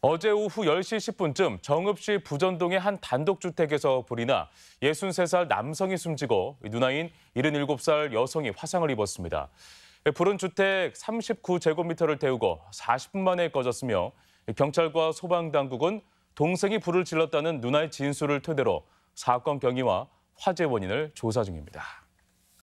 어제 오후 10시 10분쯤 정읍시 부전동의 한 단독주택에서 불이 나 63살 남성이 숨지고 누나인 77살 여성이 화상을 입었습니다. 불은 주택 39제곱미터를 태우고 40분 만에 꺼졌으며 경찰과 소방당국은 동생이 불을 질렀다는 누나의 진술을 토대로 사건 경위와 화재 원인을 조사 중입니다.